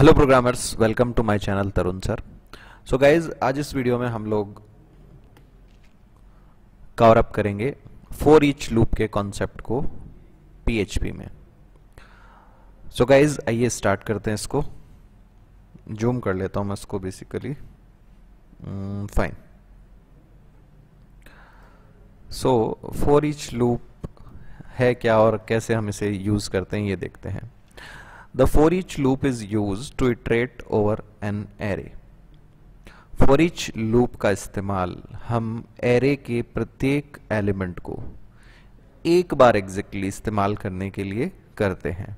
Hello programmers welcome to my channel Tarun sir so guys आज इस video में हम लोग कवर अप करेंगे फोर ईच लूप के कॉन्सेप्ट को पीएचपी में सो गाइज आइए स्टार्ट करते हैं इसको जूम कर लेता हूं मैं इसको basically fine so for each loop है क्या और कैसे हम इसे यूज़ करते हैं ये देखते हैं The for each loop is used to iterate over an array. For each loop का इस्तेमाल हम एरे के प्रत्येक एलिमेंट को एक बार एग्जैक्टली इस्तेमाल करने के लिए करते हैं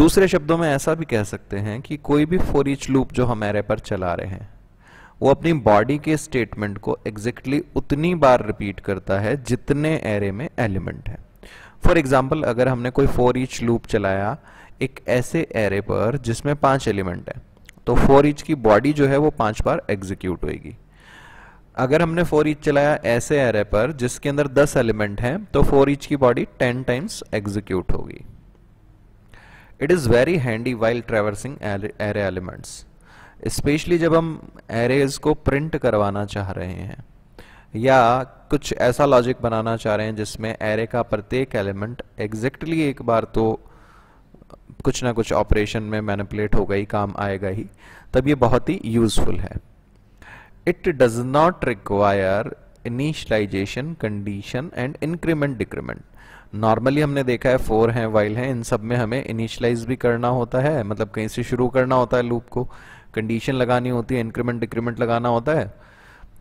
दूसरे शब्दों में ऐसा भी कह सकते हैं कि कोई भी फॉर ईच लूप जो हम एरे पर चला रहे हैं वो अपनी बॉडी के स्टेटमेंट को एग्जैक्टली उतनी बार रिपीट करता है जितने एरे में एलिमेंट है फॉर एग्जाम्पल अगर हमने कोई फॉर ईच लूप चलाया एक ऐसे एरे पर जिसमें पांच एलिमेंट है तो फोर ईच की बॉडी जो है वो पांच बार एग्जीक्यूट होगी अगर हमने फोर ईच चलाया ऐसे एरे पर जिसके अंदर दस एलिमेंट हैं तो फोर ईच की बॉडी टेन टाइम्स एग्जीक्यूट होगी it is very handy while traversing array elements specially जब हम एरेज को प्रिंट करवाना चाह रहे हैं या कुछ ऐसा लॉजिक बनाना चाह रहे हैं जिसमें एरे का प्रत्येक एलिमेंट एग्जैक्टली एक बार तो कुछ ना कुछ ऑपरेशन में मैनिपुलेट होगा ही काम आएगा ही तब ये बहुत ही यूजफुल है it does not require initialization condition and increment decrement normally हमने देखा है फोर है वाइल है इन सब में हमें इनिशलाइज भी करना होता है मतलब कहीं से शुरू करना होता है लूप को कंडीशन लगानी होती है इंक्रीमेंट डिक्रीमेंट लगाना होता है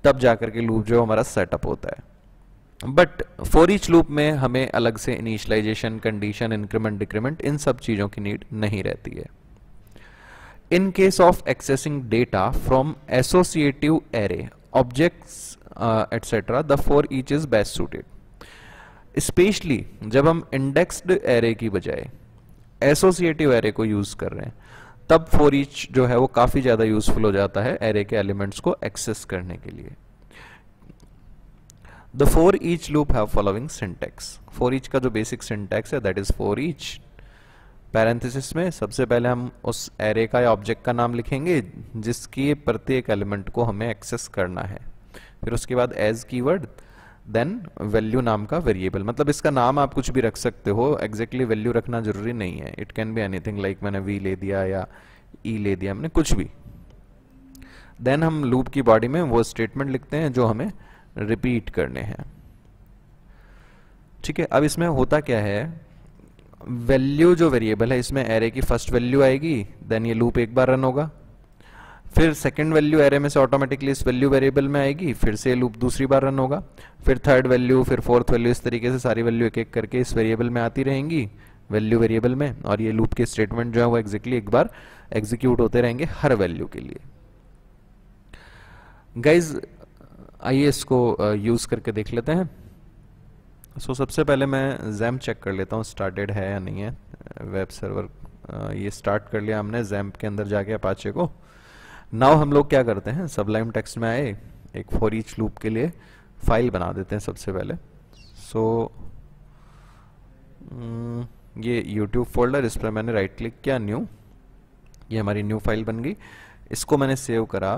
तब जाकर के लूप जो हमारा सेटअप होता है बट फॉर ईच लूप में हमें अलग से इनिशियलाइजेशन कंडीशन इंक्रीमेंट डिक्रीमेंट इन सब चीज़ों की नीड नहीं रहती है in case of accessing data from associative array objects etcetera the for each is best suited specially जब हम इंडेक्स्ड एरे की बजाय एसोसिएटिव एरे को यूज कर रहे हैं तब फॉर ईच जो है वो काफ़ी ज़्यादा यूजफुल हो जाता है एरे के एलिमेंट्स को एक्सेस करने के लिए the for each loop have following syntax for each का जो बेसिक सिंटेक्स है that is for each parenthesis में सबसे पहले हम उस एरे का या ऑब्जेक्ट का नाम लिखेंगे जिसकी प्रत्येक एलिमेंट को हमें एक्सेस करना है फिर उसके बाद एज कीवर्ड देन वैल्यू नाम का वेरिएबल मतलब इसका नाम आप कुछ भी रख सकते हो एग्जैक्टली exactly वैल्यू रखना जरूरी नहीं है it can be anything like मैंने वी ले दिया या ई e ले दिया हमने कुछ भी देन हम लूप की बॉडी में वो स्टेटमेंट लिखते हैं जो हमें रिपीट करने हैं ठीक है अब इसमें होता क्या है वैल्यू जो वेरिएबल है इसमें एरे की फर्स्ट वैल्यू आएगी देन ये लूप एक बार रन होगा फिर सेकंड वैल्यू एरे में से ऑटोमेटिकली इस वैल्यू वेरिएबल में आएगी फिर से लूप दूसरी बार रन होगा फिर थर्ड वैल्यू फिर फोर्थ वैल्यू इस तरीके से सारी वैल्यू एक एक करके इस वेरिएबल में आती रहेंगी वैल्यू वेरिएबल में और ये लूप के स्टेटमेंट जो है वो एग्जैक्टली एक बार एग्जीक्यूट होते रहेंगे हर वैल्यू के लिए गाइज आइए इसको यूज़ करके देख लेते हैं सो so, सबसे पहले मैं जैम चेक कर लेता हूँ स्टार्टेड है या नहीं है वेब सर्वर ये स्टार्ट कर लिया हमने जैम के अंदर जाके अपाचे को नाव हम लोग क्या करते हैं सबलाइम टेक्स्ट में आए एक फॉर ईच लूप के लिए फाइल बना देते हैं सबसे पहले सो so, ये यूट्यूब फोल्डर इस पर मैंने राइट क्लिक किया न्यू ये हमारी न्यू फाइल बन गई इसको मैंने सेव करा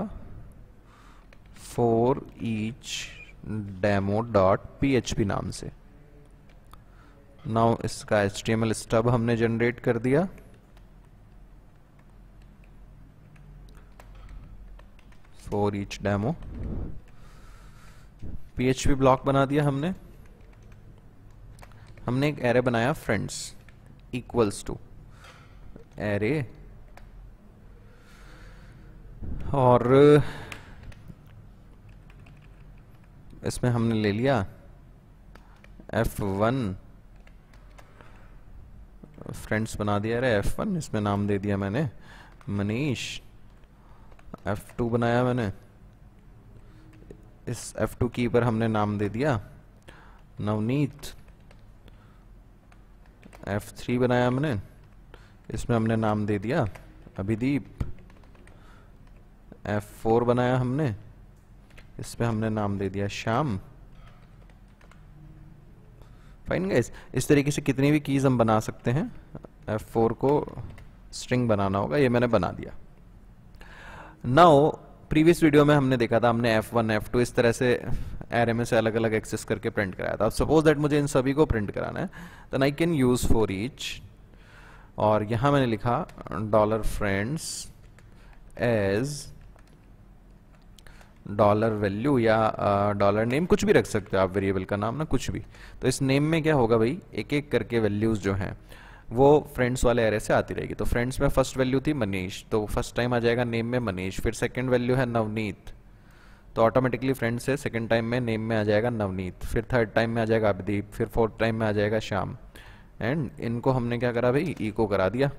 for each demo dot P नाम से नाउ इसका H T M L stub हमने जनरेट कर दिया for each demo P block बना दिया हमने हमने एक एरे बनाया फ्रेंड्स इक्वल्स टू एरे और इसमें हमने ले लिया एफ वन फ्रेंड्स बना दिया अरे एफ वन इसमें नाम दे दिया मैंने मनीष एफ टू बनाया मैंने इस एफ टू की पर हमने नाम दे दिया नवनीत एफ थ्री बनाया हमने इसमें हमने नाम दे दिया अभिदीप एफ फोर बनाया हमने इस पे हमने नाम दे दिया श्याम फाइन गाइस इस तरीके से कितनी भी कीज़ हम बना सकते हैं F4 को स्ट्रिंग बनाना होगा ये मैंने बना दिया नाउ प्रीवियस वीडियो में हमने देखा था हमने F1 F2 इस तरह से एरे में से अलग अलग एक्सेस करके प्रिंट कराया था सपोज दैट मुझे इन सभी को प्रिंट कराना है then I can use for each और यहां मैंने लिखा dollar friends as dollar value या डॉलर नेम कुछ भी रख सकते हो आप वेरिएबल का नाम ना कुछ भी तो इस नेम में क्या होगा भाई एक एक करके वैल्यूज़ जो हैं वो फ्रेंड्स वाले एरे से आती रहेगी तो फ्रेंड्स में फर्स्ट वैल्यू थी मनीष तो फर्स्ट टाइम आ जाएगा नेम में मनीष फिर सेकंड वैल्यू है नवनीत तो ऑटोमेटिकली फ्रेंड्स से सेकंड टाइम में नेम में आ जाएगा नवनीत फिर थर्ड टाइम में आ जाएगा अभिदीप फिर फोर्थ टाइम में आ जाएगा श्याम एंड इनको हमने क्या करा भाई ईको करा दिया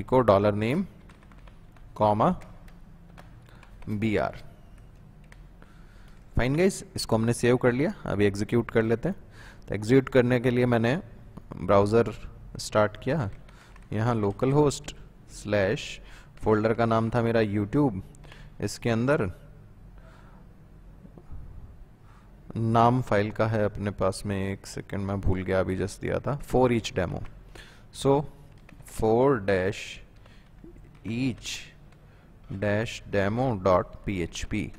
echo dollar name comma B R fine guys इसको हमने सेव कर लिया अभी एग्जीक्यूट कर लेते हैं तो एग्जीक्यूट करने के लिए मैंने ब्राउज़र स्टार्ट किया यहाँ लोकल होस्ट स्लैश फोल्डर का नाम था मेरा यूट्यूब इसके अंदर नाम फाइल का है अपने पास में एक सेकेंड मैं भूल गया अभी जस्ट दिया था for each demo so for dash each dash demo dot P H P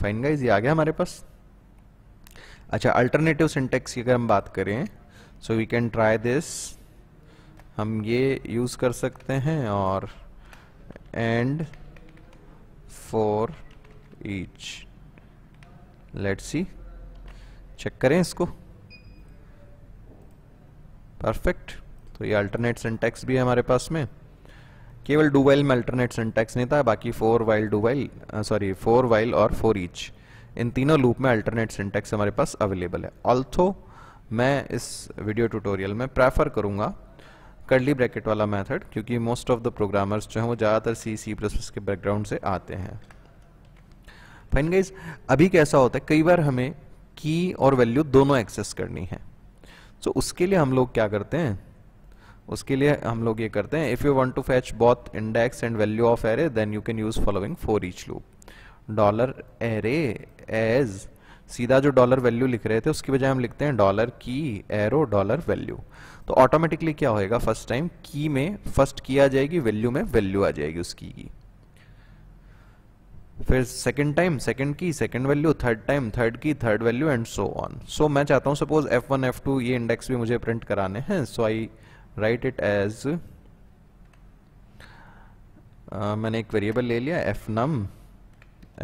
fine guys ये आ गया हमारे पास अच्छा अल्टरनेटिव सिंटेक्स की अगर हम बात करें so we can try this हम ये यूज़ कर सकते हैं और and for each let see check करें इसको परफेक्ट तो ये अल्टरनेट सिंटेक्स भी है हमारे पास में केवल डू वाइल में अल्टरनेट सिंटैक्स नहीं था बाकी for while do while sorry for while और फोर ईच इन तीनों लूप में अल्टरनेट सिंटैक्स हमारे पास अवेलेबल है ऑल्थो मैं इस वीडियो ट्यूटोरियल में प्रेफर करूंगा कर्ली ब्रैकेट वाला मेथड क्योंकि मोस्ट ऑफ द प्रोग्रामर्स जो हैं वो ज़्यादातर सी सी प्लस के बैकग्राउंड से आते हैं फाइन गाइज अभी कैसा होता है कई बार हमें की और वैल्यू दोनों एक्सेस करनी है सो so, उसके लिए हम लोग क्या करते हैं उसके लिए हम लोग ये करते हैं if you want to fetch both index and value of array then you can use following for each loop dollar array as सीधा जो डॉलर वैल्यू लिख रहे थे उसकी बजाय हम लिखते हैं dollar key arrow dollar value तो ऑटोमेटिकली क्या होएगा फर्स्ट टाइम की में फर्स्ट की आ जाएगी वैल्यू में वैल्यू आ जाएगी उसकी की फिर second time second key second value third time third key third value and so on so मैं चाहता हूँ suppose F one F two ये इंडेक्स भी मुझे प्रिंट कराने हैं so I write it as मैंने एक वेरिएबल ले लिया F num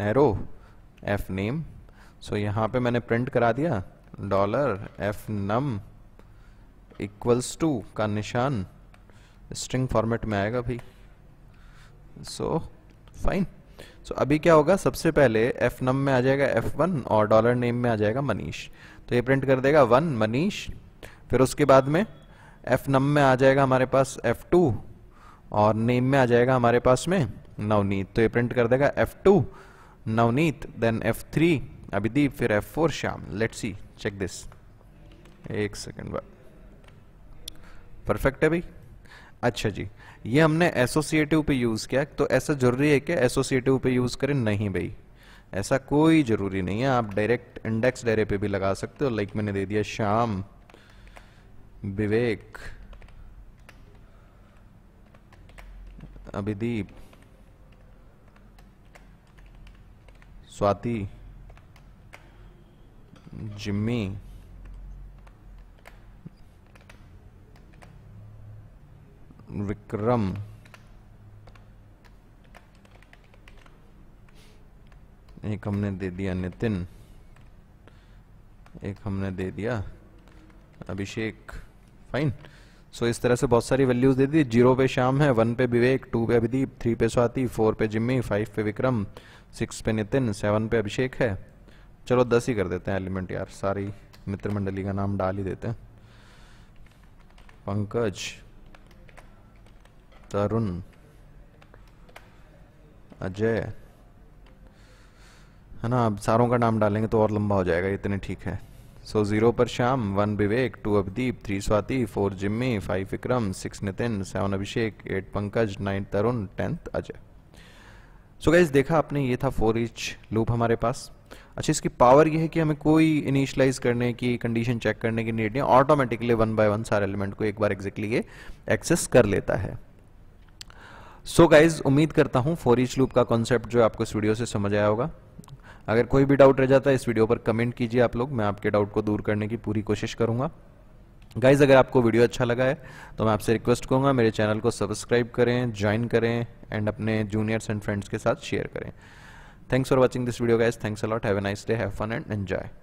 arrow F name so यहां पे मैंने प्रिंट करा दिया dollar F num equals to का निशान स्ट्रिंग फॉर्मेट में आएगा भाई सो फाइन सो अभी क्या होगा सबसे पहले एफ नम में आ जाएगा एफ वन और डॉलर नेम में आ जाएगा मनीष तो ये प्रिंट कर देगा वन मनीष फिर उसके बाद में एफ नम में आ जाएगा हमारे पास एफ टू और नेम में आ जाएगा हमारे पास में नवनीत तो ये प्रिंट कर देगा F two Navneet then F three Abhideep फिर F four Shyam let see check this एक सेकेंड परफेक्ट है भाई अच्छा जी ये हमने एसोसिएटिव पे यूज़ किया तो ऐसा ज़रूरी है कि एसोसिएटिव पे यूज़ करें नहीं भाई ऐसा कोई ज़रूरी नहीं है आप डायरेक्ट इंडेक्स डेरे पे भी लगा सकते हो लाइक मैंने दे दिया शाम विवेक अभिदीप स्वाति जिम्मी विक्रम एक हमने दे दिया नितिन एक हमने दे दिया अभिषेक फाइन सो इस तरह से बहुत सारी वैल्यूज दे दी जीरो पे श्याम है वन पे विवेक टू पे अभिदीप थ्री पे स्वाति फोर पे जिम्मी फाइव पे विक्रम सिक्स पे नितिन सेवन पे अभिषेक है चलो दस ही कर देते हैं एलिमेंट यार सारी मित्र मंडली का नाम डाल ही देते हैं पंकज तरुण अजय है ना अब सारों का नाम डालेंगे तो और लंबा हो जाएगा इतने ठीक है सो जीरो पर Shyam one Vivek two Avdeep three Swati four Jimmy five Vikram six Nitin seven Abhishek eight Pankaj nine Tarun tenth Ajay so guys देखा आपने ये था फोर इंच लूप हमारे पास अच्छा इसकी पावर ये है कि हमें कोई इनिशियलाइज करने की कंडीशन चेक करने की नीड नहीं ऑटोमेटिकली वन बाय वन सारे एलिमेंट को एक बार एग्जैक्टली ये एक्सेस कर लेता है सो so गाइज उम्मीद करता हूँ फोर इंच लूप का कॉन्सेप्ट जो आपको इस वीडियो से समझ आया होगा अगर कोई भी डाउट रह जाता है इस वीडियो पर कमेंट कीजिए आप लोग मैं आपके डाउट को दूर करने की पूरी कोशिश करूंगा गाइज अगर आपको वीडियो अच्छा लगा है तो मैं आपसे रिक्वेस्ट करूंगा मेरे चैनल को सब्सक्राइब करें ज्वाइन करें एंड अपने जूनियर्स एंड फ्रेंड्स के साथ शेयर करें thanks for watching this video guys thanks a lot have a nice day have fun and enjoy